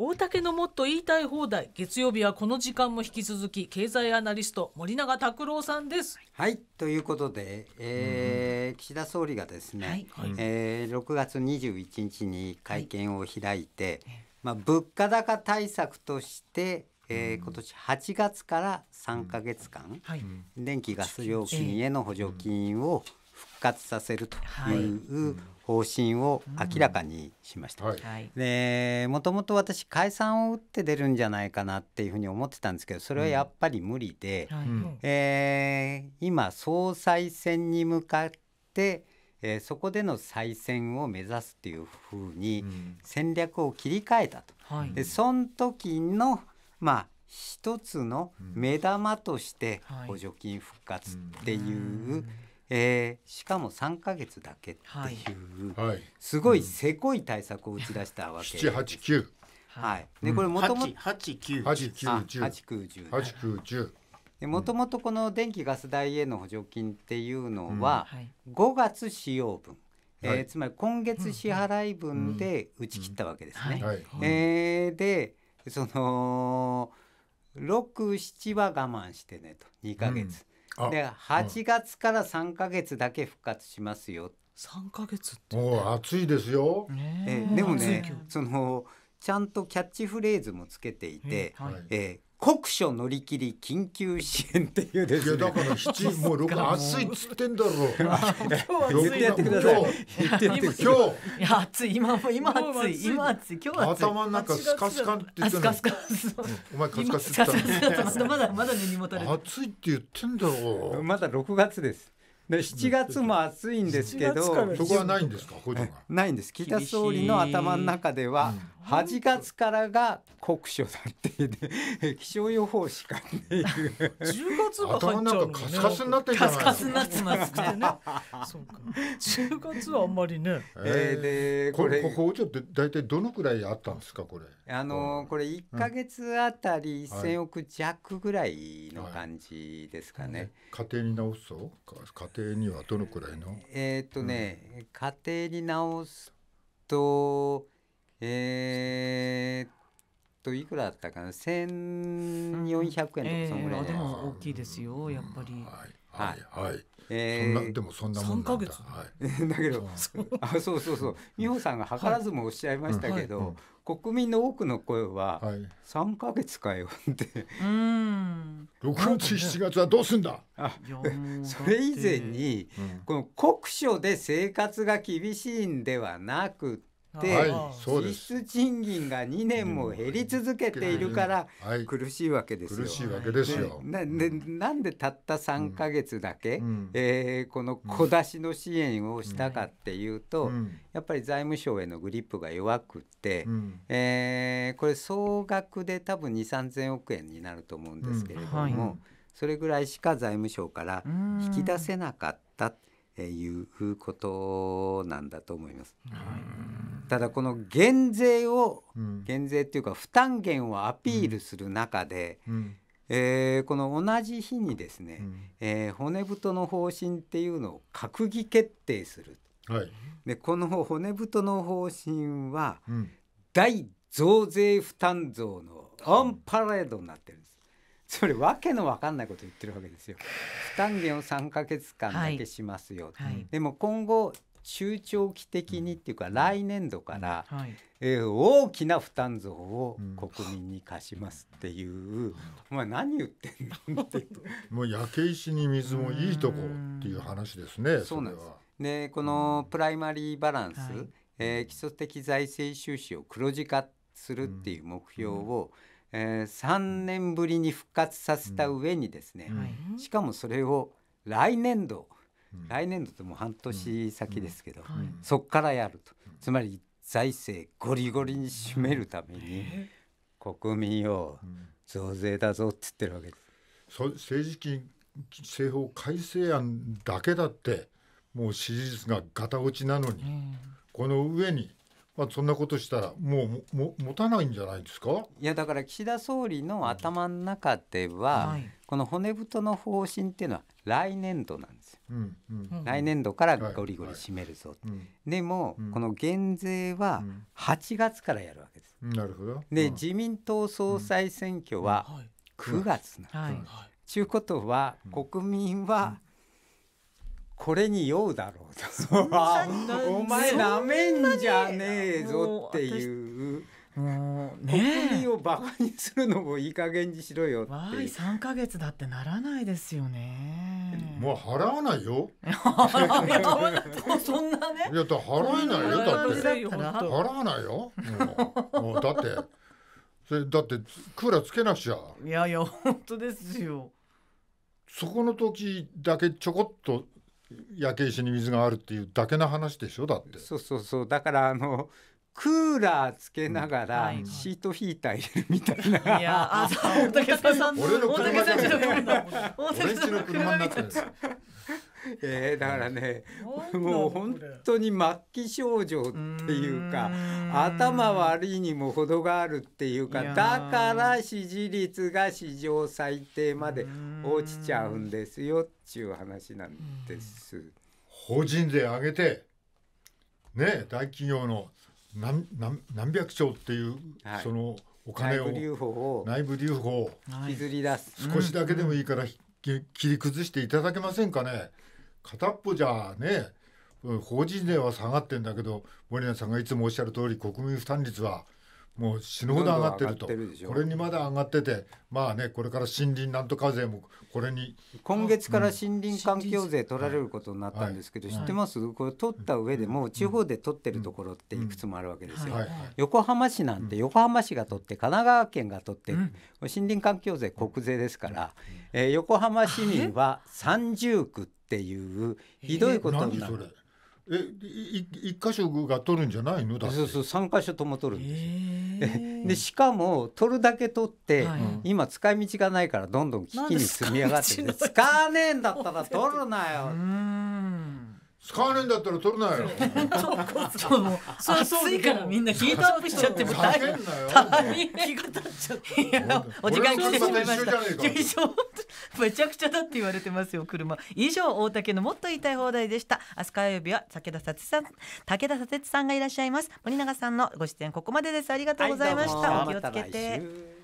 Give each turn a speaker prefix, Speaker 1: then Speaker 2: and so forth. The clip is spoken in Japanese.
Speaker 1: 大竹のもっと言いたい放題月曜日はこの時間も引き続き経済アナリスト森永卓郎さんです。
Speaker 2: はいということで、えー、うん、岸田総理がですね、はい、えー、6月21日に会見を開いて、はい、まあ、物価高対策として、えー、今年8月から3か月間、うんはい、電気ガス料金への補助金を復活させるという、うん方針を明らかにしました。でもともと私解散を打って出るんじゃないかなっていうふうに思ってたんですけどそれはやっぱり無理で、今総裁選に向かって、えー、そこでの再選を目指すというふうに戦略を切り替えたと。うんでその時のまあ一つの目玉として補助金復活っていう、んえー、しかも3か月だけっていう、はい、すごいせこい対策を打ち出したわけです。は7 8はい、でこれもともと8910もともとこの電気ガス代への補助金っていうのは5月使用分、はえー、つまり今月支払い分で打ち切ったわけですね。えでその67は我慢してねと2か月。うんで8月から3か月だけ復活しますよ。3ヶ月って、ね、もう暑いですよ、えー、でもねそのちゃんとキャッチフレーズもつけていて、はい、えー酷暑乗り切り緊急支援っていうですね。だから 七もう六暑いっ
Speaker 1: つってんだろう。今日
Speaker 2: 言ってやってください。
Speaker 1: 言っ今日。いや暑い今も今暑い今暑い今日暑い。頭の中スカスカってスカスカ。お前カスカスって。スカまだまだ根にもたれ。
Speaker 2: 暑いって言ってんだろう。まだ六月です。で7月も暑いんですけど、そこはないんですか、ないんです。北総理の頭の中では、8月からが酷暑だって、気象予報士かっていう10月が入っちゃうカスカスになってカスカスになってますねそうか
Speaker 1: 10月はあんまりねえー、でこれこちょって大体どのくらいあったんですかこれ
Speaker 2: あのこれ1か月あたり1000億弱ぐらいの感
Speaker 1: じですかね、家庭に直すと家庭にはどのくらいのえっとね、
Speaker 2: 家庭に直すとえー、っといくらだったかな1400円とかそのぐらい、えー、でも大きい
Speaker 1: ですよやっぱり。うんはいはい、はい、えー、でもそんなもんなんだ。はい、だ
Speaker 2: けど、あ、そうそうそう、美穂さんが図らずもおっしゃいましたけど、はいうん、国民の多くの声は三ヶ月かよって。六月七月はどうすんだ。あ、それ以前に、うん、この酷暑で生活が厳しいんではなくて、実質賃金が2年も減り続けているから苦しいわけですよ。苦しいわけですよ。なでなんでたった3か月だけ、うん、えー、この小出しの支援をしたかっていうと、うん、やっぱり財務省へのグリップが弱くて、うん、えー、これ総額で多分2 3 0 0億円になると思うんですけれども、うんはい、それぐらいしか財務省から引き出せなかったっいうことなんだと思います。ただこの減税を、うん、減税っていうか負担減をアピールする中で、うん、えー、この同じ日にですね、うん、えー、骨太の方針っていうのを閣議決定する、はい、でこの骨太の方針は、うん、大増税負担増のオンパレードになってるんです。それわけのわかんないこと言ってるわけですよ。負担減を3ヶ月間だけしますよ。はいはい、でも今後中長期的にっていうか来年度から、はいえー、大きな負担増を国民に課しますっていう、うん、お前何言ってんのっ
Speaker 1: て もう焼け石に水もいいとこっていう話ですね そうなんです
Speaker 2: でこのプライマリーバランス、うんえー、基礎的財政収支を黒字化するっていう目標を、うん、えー、3年ぶりに復活させた上にですね、うんしかもそれを来年度来年度ってもう半年先ですけど、そこからやるとつまり財政ゴリゴリに締めるために国民を増税だぞって言ってるわけで
Speaker 1: す。政治金政法改正案だけだってもう支持率がガタ落ちなのに、この上にまあ、そんなことしたらもうも持たないんじ
Speaker 2: ゃないですかいやだから岸田総理の頭の中では、うん、この骨太の方針っていうのは来年度なんですよ、うんうん、来年度からゴリゴリ締めるぞ、はいはい、でも、この減税は8月からやるわけです、なるほどで、自民党総裁選挙は9月なんです、はい、ちゅうことは国民は、これに酔うだろうとお前なめんじゃねえぞっていう。もうね、国をバカにするのもいい加減にしろよってわい三か
Speaker 1: 月だってならないですよね
Speaker 2: もう払わないよい
Speaker 1: やそんなねいやだ払えないよだって払わないよもうだってそれだってクーラーつけなくちゃいやいや本当ですよそこの時だけちょこっと焼け石に水があるっていうだけの
Speaker 2: 話でしょだってそうそうそうだからあのクーラーつけながらシートヒーター入れるみたいな、うんはい、いやあ大竹さん大竹さんの車になってるんです えー、だからね、もう本当に末期症状っていうか頭悪いにも程があるっていうかだから支持率が史上最低まで落ちちゃうんですよっちゅう話なんです。法人税
Speaker 1: 上げてね大企業の何何何百兆っていう、はい、そのお金を内部留保を引きずり出す少しだけでもいいから、うんうん切り崩していただけませんかね片っぽじゃね法人税は下がってんだけど森永さんがいつもおっしゃる通り国民負担率はもう死ぬほど上がってるとこれにまだ上がっててまあねこれから森林なんとか税もこれに今月から
Speaker 2: 森林環境税取られることになったんですけど、知ってます、これ取った上でも地方で取ってるところっていくつもあるわけですよ、横浜市なんて横浜市が取って神奈川県が取って、森林環境税国税ですから、えー、横浜市民は三重区っていうひどいことになる。えい、一箇所が取るんじゃないのだそうそう三箇所とも取るんですでしかも取るだけ取って、はい、今使い道がないからどんどん危機に積み上がって使わねえんだったら取るなよ。使わねえんだったら取るなよ。そうそうそう、暑いからみんなヒートアップしちゃっても大変だよ。大変
Speaker 1: 気が立っちゃって。お時間来てしまいました。めちゃく
Speaker 2: ちゃだって言われてますよ車以上大竹のもっと言いたい放題でした明日火曜日は武田佐さん武田佐哲さんがいらっしゃいます森永さんのご出演ここまでですありがとうございました、はい、お気をつけて